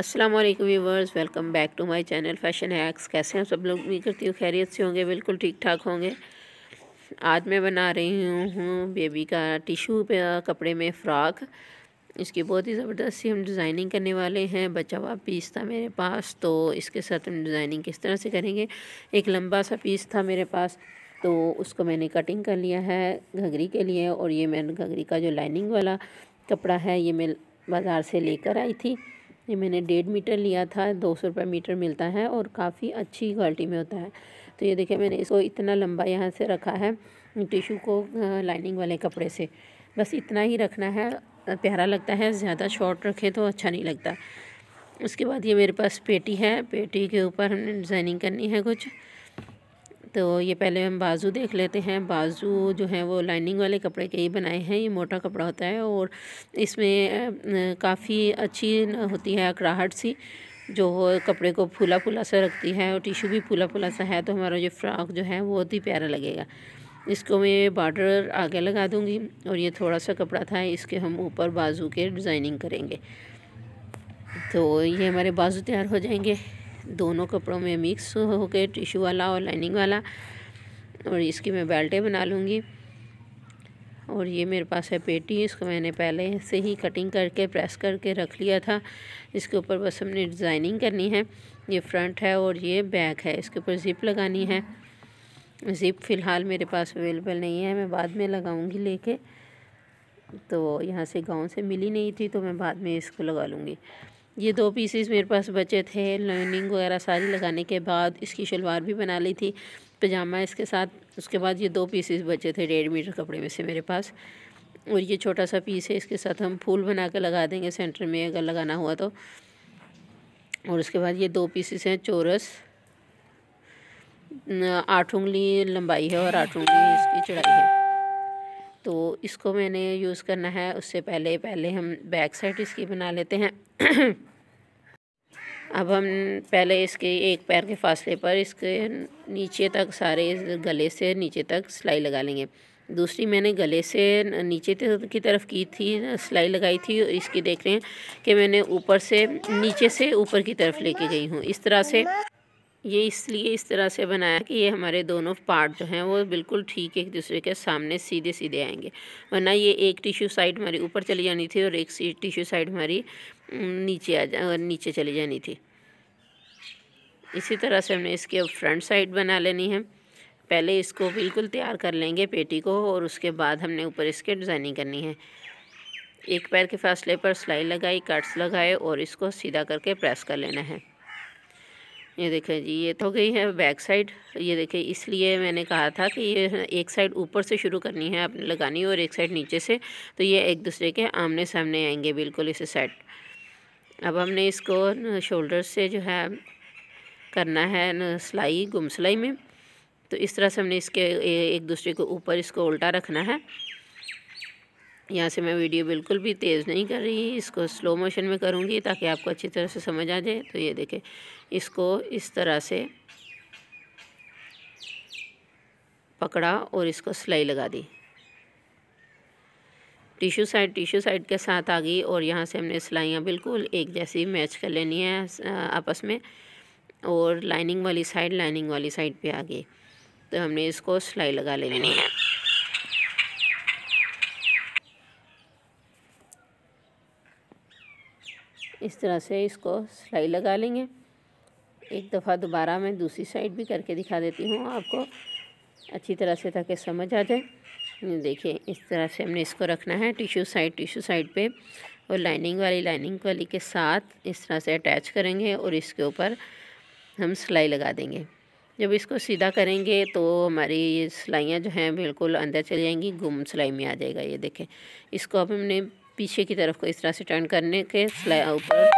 Aslam viewers welcome back to my channel fashion hacks कैसे हैं सब लोग उम्मीद करती हूँ खैरियत से होंगे बिल्कुल ठीक ठाक होंगे आज मैं बना रही हूँ बेबी का टिशू पे कपड़े में फ़्राक इसकी बहुत ही ज़बरदस्त सी हम डिज़ाइनिंग करने वाले हैं बचा हुआ पीस था मेरे पास तो इसके साथ हम डिज़ाइनिंग किस तरह से करेंगे एक लंबा सा पीस था मेरे पास तो उसको मैंने कटिंग कर लिया है घघरी के लिए और ये मैंने घघरी का जो लाइनिंग वाला कपड़ा है ये मैं बाज़ार से लेकर आई थी ये मैंने डेढ़ मीटर लिया था दो सौ रुपये मीटर मिलता है और काफ़ी अच्छी क्वालिटी में होता है तो ये देखिए मैंने इसको इतना लंबा यहाँ से रखा है टिशू को लाइनिंग वाले कपड़े से बस इतना ही रखना है प्यारा लगता है ज़्यादा शॉर्ट रखें तो अच्छा नहीं लगता उसके बाद ये मेरे पास पेटी है पेटी के ऊपर हमने डिज़ाइनिंग करनी है कुछ तो ये पहले हम बाजू देख लेते हैं बाजू जो है वो लाइनिंग वाले कपड़े के ही बनाए हैं ये मोटा कपड़ा होता है और इसमें काफ़ी अच्छी होती है अकड़ाहट सी जो कपड़े को फूला फूला सा रखती है और टिशू भी फूला फूला सा है तो हमारा जो फ्रॉक जो है बहुत ही प्यारा लगेगा इसको मैं बॉर्डर आगे लगा दूँगी और ये थोड़ा सा कपड़ा था इसके हम ऊपर बाजू के डिज़ाइनिंग करेंगे तो ये हमारे बाजू तैयार हो जाएंगे दोनों कपड़ों में मिक्स हो गए टिशू वाला और लाइनिंग वाला और इसकी मैं बेल्टें बना लूँगी और ये मेरे पास है पेटी इसको मैंने पहले से ही कटिंग करके प्रेस करके रख लिया था इसके ऊपर बस हमने डिज़ाइनिंग करनी है ये फ्रंट है और ये बैक है इसके ऊपर ज़िप लगानी है ज़िप फ़िलहाल मेरे पास अवेलेबल नहीं है मैं बाद में लगाऊंगी लेके तो यहाँ से गांव से मिली नहीं थी तो मैं बाद में इसको लगा लूँगी ये दो पीसेस मेरे पास बचे थे लाइनिंग वगैरह सारी लगाने के बाद इसकी शलवार भी बना ली थी पजामा इसके साथ उसके बाद ये दो पीसेस बचे थे डेढ़ मीटर कपड़े में से मेरे पास और ये छोटा सा पीस है इसके साथ हम फूल बना के लगा देंगे सेंटर में अगर लगाना हुआ तो और उसके बाद ये दो पीसेस हैं चोरस आठ उंगली लंबाई है और आठ उंगली इसकी चढ़ाई है तो इसको मैंने यूज़ करना है उससे पहले पहले हम बैक साइड इसकी बना लेते हैं अब हम पहले इसके एक पैर के फासले पर इसके नीचे तक सारे गले से नीचे तक सिलाई लगा लेंगे दूसरी मैंने गले से नीचे की तरफ की थी सिलाई लगाई थी इसकी देख रहे हैं कि मैंने ऊपर से नीचे से ऊपर की तरफ लेके गई हूँ इस तरह से ये इसलिए इस तरह से बनाया कि ये हमारे दोनों पार्ट जो हैं वो बिल्कुल ठीक एक दूसरे के सामने सीधे सीधे आएंगे वरना ये एक टिश्यू साइड हमारी ऊपर चली जानी थी और एक टिश्यू साइड हमारी नीचे आ जा नीचे चली जानी थी इसी तरह से हमने इसके फ्रंट साइड बना लेनी है पहले इसको बिल्कुल तैयार कर लेंगे पेटी को और उसके बाद हमने ऊपर इसके डिज़ाइनिंग करनी है एक पैर के फासले पर सिलाई लगाई कट्स लगाए और इसको सीधा करके प्रेस कर लेना है ये देखें जी ये तो गई है बैक साइड ये देखें इसलिए मैंने कहा था कि ये एक साइड ऊपर से शुरू करनी है आपने लगानी और एक साइड नीचे से तो ये एक दूसरे के आमने सामने आएंगे बिल्कुल इसे सेट अब हमने इसको शोल्डर से जो है करना है सिलाई गुम सिलाई में तो इस तरह से हमने इसके एक दूसरे को ऊपर इसको उल्टा रखना है यहाँ से मैं वीडियो बिल्कुल भी तेज़ नहीं कर रही इसको स्लो मोशन में करूँगी ताकि आपको अच्छी तरह से समझ आ जाए तो ये देखें इसको इस तरह से पकड़ा और इसको सिलाई लगा दी टिशू साइड टिशू साइड के साथ आ गई और यहाँ से हमने सिलाइयाँ बिल्कुल एक जैसी मैच कर लेनी है आपस में और लाइनिंग वाली साइड लाइनिंग वाली साइड पे आ गई तो हमने इसको सिलाई लगा लेनी है इस तरह से इसको सिलाई लगा लेंगे एक दफ़ा दोबारा मैं दूसरी साइड भी करके दिखा देती हूँ आपको अच्छी तरह से ताकि समझ आ जाए देखिए इस तरह से हमने इसको रखना है टिश्यू साइड टिश्यू साइड पे और लाइनिंग वाली लाइनिंग वाली के साथ इस तरह से अटैच करेंगे और इसके ऊपर हम सिलाई लगा देंगे जब इसको सीधा करेंगे तो हमारी ये सिलाइयाँ जो हैं बिल्कुल अंदर चली जाएंगी गुम सिलाई में आ जाएगा ये देखें इसको अब हमने पीछे की तरफ को इस तरह से टर्न करने के सिलाई ऊपर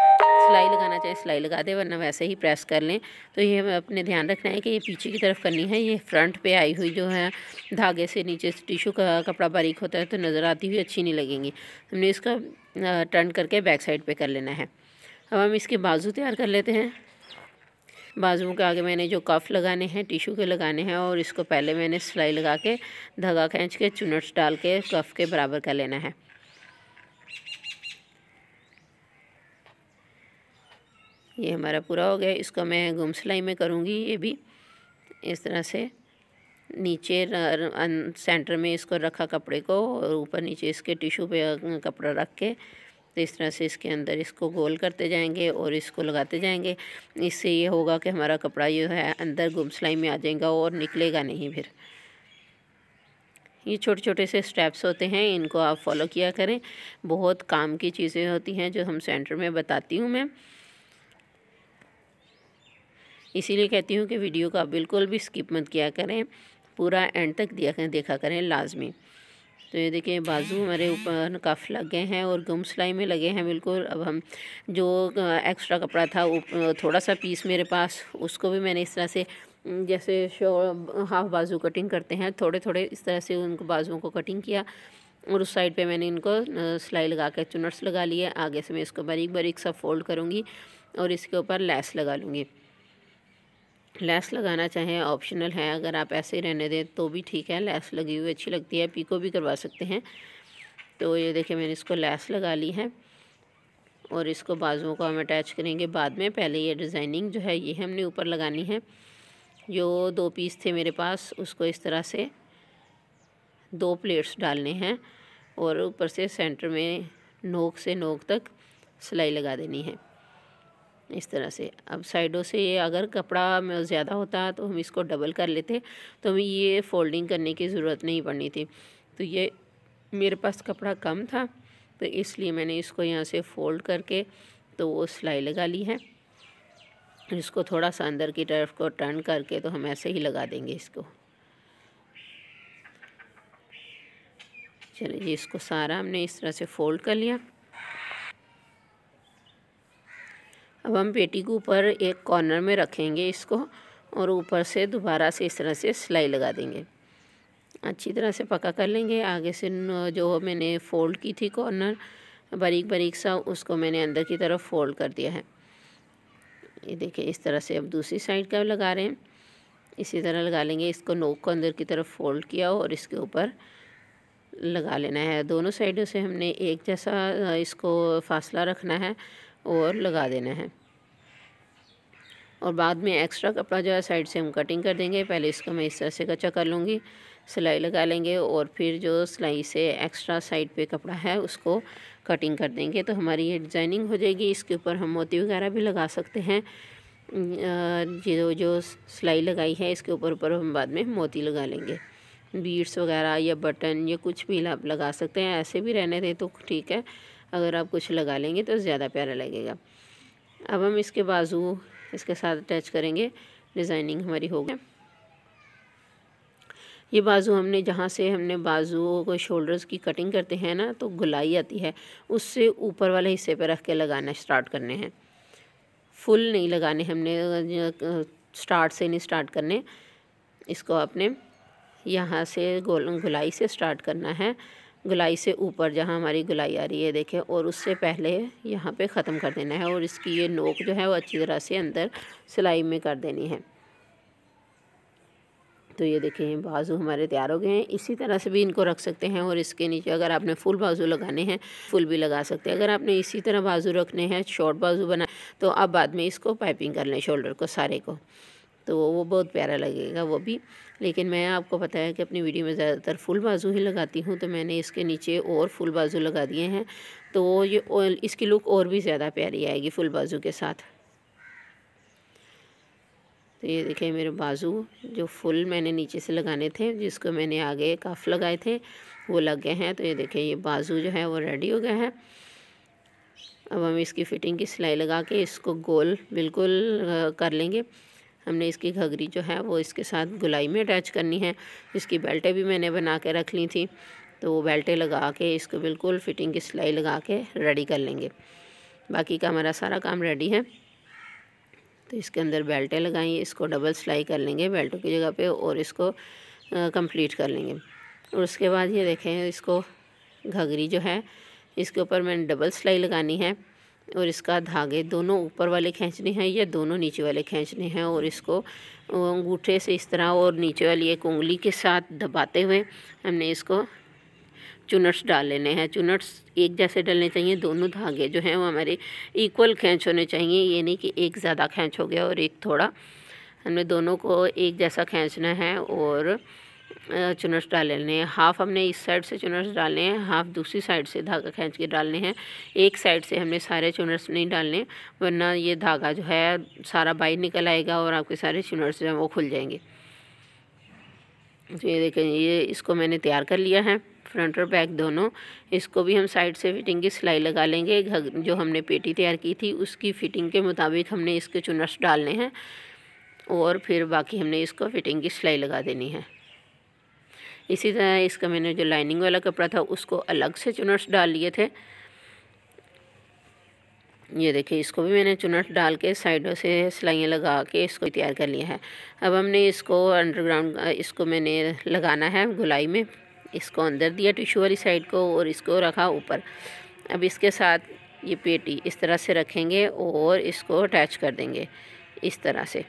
सिलाई लगाना चाहिए सिलाई लगा दे वरना वैसे ही प्रेस कर लें तो ये हमें अपने ध्यान रखना है कि ये पीछे की तरफ करनी है ये फ्रंट पे आई हुई जो है धागे से नीचे से टिशू का कपड़ा बारीक होता है तो नज़र आती हुई अच्छी नहीं लगेंगी हमने इसका टर्न करके बैक साइड पे कर लेना है अब हम इसके बाजू तैयार कर लेते हैं बाजुओं के आगे मैंने जो कफ लगाने हैं टिशू के लगाने हैं और इसको पहले मैंने सिलाई लगा के धागा खींच के चुनट्स डाल के कफ के बराबर कर लेना है ये हमारा पूरा हो गया इसको मैं गुम सिलाई में करूँगी ये भी इस तरह से नीचे सेंटर में इसको रखा कपड़े को और ऊपर नीचे इसके टिशू पे कपड़ा रख के तो इस तरह से इसके अंदर इसको गोल करते जाएंगे और इसको लगाते जाएंगे इससे ये होगा कि हमारा कपड़ा जो है अंदर गुम सिलाई में आ जाएगा और निकलेगा नहीं फिर ये छोटे छोटे से स्टेप्स होते हैं इनको आप फॉलो किया करें बहुत काम की चीज़ें होती हैं जो हम सेंटर में बताती हूँ मैं इसीलिए कहती हूँ कि वीडियो का बिल्कुल भी स्किप मत किया करें पूरा एंड तक दिया करें देखा करें लाजमी तो ये देखिए बाजू हमारे ऊपर कफ लग गए हैं और गम सिलाई में लगे हैं बिल्कुल अब हम जो एक्स्ट्रा कपड़ा था थोड़ा सा पीस मेरे पास उसको भी मैंने इस तरह से जैसे शो हाफ बाजू कटिंग करते हैं थोड़े थोड़े इस तरह से उनको बाजुओं को कटिंग किया और उस साइड पे मैंने इनको सिलाई लगा के चुनर्स लगा लिए आगे से मैं इसको बारीक बारीक सा फोल्ड करूँगी और इसके ऊपर लैस लगा लूँगी लेस लगाना चाहें ऑप्शनल है अगर आप ऐसे ही रहने दें तो भी ठीक है लेस लगी हुई अच्छी लगती है पीको भी करवा सकते हैं तो ये देखिए मैंने इसको लेस लगा ली है और इसको बाजुओं को हम अटैच करेंगे बाद में पहले ये डिज़ाइनिंग जो है ये हमने ऊपर लगानी है जो दो पीस थे मेरे पास उसको इस तरह से दो प्लेट्स डालने हैं और ऊपर से सेंटर में नोक से नोक तक सिलाई लगा देनी है इस तरह से अब साइडों से ये अगर कपड़ा में ज़्यादा होता तो हम इसको डबल कर लेते तो हमें ये फोल्डिंग करने की ज़रूरत नहीं पड़नी थी तो ये मेरे पास कपड़ा कम था तो इसलिए मैंने इसको यहाँ से फोल्ड करके तो वो सिलाई लगा ली है इसको थोड़ा सा अंदर की तरफ को टर्न करके तो हम ऐसे ही लगा देंगे इसको चलिए इसको सारा हमने इस तरह से फोल्ड कर लिया अब हम पेटी को ऊपर एक कॉर्नर में रखेंगे इसको और ऊपर से दोबारा से इस तरह से सिलाई लगा देंगे अच्छी तरह से पका कर लेंगे आगे से जो मैंने फ़ोल्ड की थी कॉर्नर बारीक बारीक सा उसको मैंने अंदर की तरफ फ़ोल्ड कर दिया है ये देखिए इस तरह से अब दूसरी साइड का लगा रहे हैं इसी तरह लगा लेंगे इसको नोक को अंदर की तरफ फोल्ड किया और इसके ऊपर लगा लेना है दोनों साइडों से हमने एक जैसा इसको फासला रखना है और लगा देना है और बाद में एक्स्ट्रा कपड़ा जो है साइड से हम कटिंग कर देंगे पहले इसको मैं इस तरह से कच्चा कर लूँगी सिलाई लगा लेंगे और फिर जो सिलाई से एक्स्ट्रा साइड पे कपड़ा है उसको कटिंग कर देंगे तो हमारी ये डिज़ाइनिंग हो जाएगी इसके ऊपर हम मोती वगैरह भी लगा सकते हैं जो जो सिलाई लगाई है इसके ऊपर ऊपर हम बाद में मोती लगा लेंगे बीड्स वगैरह या बटन या कुछ भी आप लगा सकते हैं ऐसे भी रहने दें तो ठीक है अगर आप कुछ लगा लेंगे तो ज़्यादा प्यारा लगेगा अब हम इसके बाजू इसके साथ अटैच करेंगे डिज़ाइनिंग हमारी हो गई ये बाजू हमने जहाँ से हमने बाजू को शोल्डर्स की कटिंग करते हैं ना तो गुलाई आती है उससे ऊपर वाले हिस्से पर रख के लगाना स्टार्ट करने हैं फुल नहीं लगाने हमने स्टार्ट से नहीं स्टार्ट करने इसको आपने यहाँ से गोल गुलाई से स्टार्ट करना है गुलाई से ऊपर जहाँ हमारी गुलाई आ रही है देखें और उससे पहले यहाँ पे ख़त्म कर देना है और इसकी ये नोक जो है वो अच्छी तरह से अंदर सिलाई में कर देनी है तो ये देखें बाजू हमारे तैयार हो गए हैं इसी तरह से भी इनको रख सकते हैं और इसके नीचे अगर आपने फुल बाजू लगाने हैं फुल भी लगा सकते हैं अगर आपने इसी तरह बाजू रखने हैं शॉर्ट बाजू बना तो आप बाद में इसको पाइपिंग कर लें शोल्डर को सारे को तो वो बहुत प्यारा लगेगा वो भी लेकिन मैं आपको पता है कि अपनी वीडियो में ज़्यादातर फुल बाजू ही लगाती हूँ तो मैंने इसके नीचे और फुल बाजू लगा दिए हैं तो ये इसकी लुक और भी ज़्यादा प्यारी आएगी फुल बाजू के साथ तो ये देखिए मेरे बाजू जो फुल मैंने नीचे से लगाने थे जिसको मैंने आगे कफ लगाए थे वो लग गए हैं तो ये देखें ये बाजू जो है वो रेडी हो गया है अब हम इसकी फ़िटिंग की सिलाई लगा के इसको गोल बिल्कुल कर लेंगे हमने इसकी घघरी जो है वो इसके साथ गुलाई में अटैच करनी है इसकी बेल्टें भी मैंने बना के रख ली थी तो वो बेल्टें लगा के इसको बिल्कुल फिटिंग की सिलाई लगा के रेडी कर लेंगे बाकी का हमारा सारा काम रेडी है तो इसके अंदर बेल्टें लगाई इसको डबल सिलाई कर लेंगे बेल्टों की जगह पे और इसको कंप्लीट कर लेंगे और उसके बाद ये देखें इसको घघरी जो है इसके ऊपर मैंने डबल सिलाई लगानी है और इसका धागे दोनों ऊपर वाले खींचने हैं या दोनों नीचे वाले खींचने हैं और इसको अंगूठे से इस तरह और नीचे वाली एक उंगली के साथ दबाते हुए हमने इसको चुनट्स डाल लेने हैं चुनट्स एक जैसे डालने चाहिए दोनों धागे जो हैं वो हमारे इक्वल खींच होने चाहिए ये नहीं कि एक ज़्यादा खींच हो गया और एक थोड़ा हमने दोनों को एक जैसा खींचना है और चुनर्स डाल लेने हैं हाफ़ हमने इस साइड से चुनर्स डालने हैं हाफ़ दूसरी साइड से धागा खींच के डालने हैं एक साइड से हमने सारे चुनर्स नहीं डालने वरना ये धागा जो है सारा बाहर निकल आएगा और आपके सारे चुनर्स जो हैं वो खुल जाएंगे तो ये देखें ये इसको मैंने तैयार कर लिया है फ्रंट और बैक दोनों इसको भी हम साइड से फिटिंग की सिलाई लगा लेंगे जो हमने पेटी तैयार की थी उसकी फ़िटिंग के मुताबिक हमने इसके चुनर्स डालने हैं और फिर बाकी हमने इसको फिटिंग की सिलाई लगा देनी है इसी तरह इसका मैंने जो लाइनिंग वाला कपड़ा था उसको अलग से चुनट्स डाल लिए थे ये देखिए इसको भी मैंने चुनट डाल के साइडों से सिलाइयाँ लगा के इसको तैयार कर लिया है अब हमने इसको अंडरग्राउंड इसको मैंने लगाना है गुलाई में इसको अंदर दिया टिशू वाली साइड को और इसको रखा ऊपर अब इसके साथ ये पेटी इस तरह से रखेंगे और इसको अटैच कर देंगे इस तरह से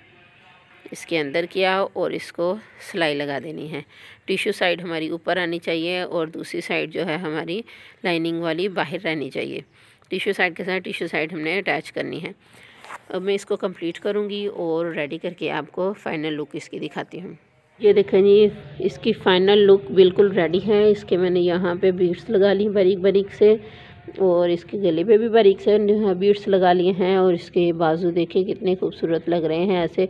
इसके अंदर किया और इसको सिलाई लगा देनी है टिश्यू साइड हमारी ऊपर आनी चाहिए और दूसरी साइड जो है हमारी लाइनिंग वाली बाहर रहनी चाहिए टिश्यू साइड के साथ टिश्यू साइड हमने अटैच करनी है अब मैं इसको कंप्लीट करूँगी और रेडी करके आपको फाइनल लुक इसकी दिखाती हूँ ये देखें जी इसकी फ़ाइनल लुक बिल्कुल रेडी है इसके मैंने यहाँ पे बीट्स लगा ली बारीक बारीक से और इसके गले पे भी बारीक से बीट्स लगा लिए हैं और इसके बाजू देखें कितने खूबसूरत लग रहे हैं ऐसे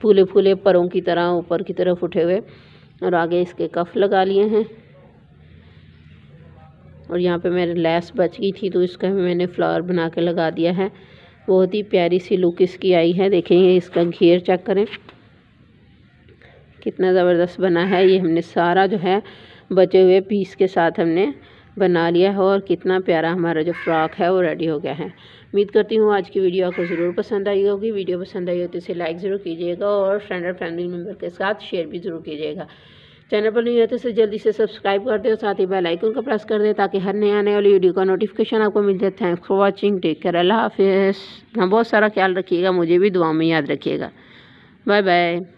फूले फूले परों की तरह ऊपर की तरफ उठे हुए और आगे इसके कफ लगा लिए हैं और यहाँ पे मेरे लैस बच गई थी तो इसका भी मैंने फ्लावर बना के लगा दिया है बहुत ही प्यारी सी लुक इसकी आई है देखेंगे इसका घेर चेक करें कितना ज़बरदस्त बना है ये हमने सारा जो है बचे हुए पीस के साथ हमने बना लिया है और कितना प्यारा हमारा जो फ्रॉक है वो रेडी हो गया है उम्मीद करती हूँ आज की वीडियो आपको ज़रूर पसंद आई होगी वीडियो पसंद आई हो तो इसे लाइक ज़रूर कीजिएगा और फ्रेंड और फैमिली मेम्बर के साथ शेयर भी ज़रूर कीजिएगा चैनल पर नहीं होते तो इसे जल्दी से सब्सक्राइब कर दें और साथ ही बेल आइकन को प्रेस कर दें ताकि हर नए आने वाली वीडियो का नोटिफिकेशन आपको मिल जाए thanks for watching take care अल्लाह हाफिज़ बहुत सारा ख्याल रखिएगा मुझे भी दुआ में याद रखिएगा बाय बाय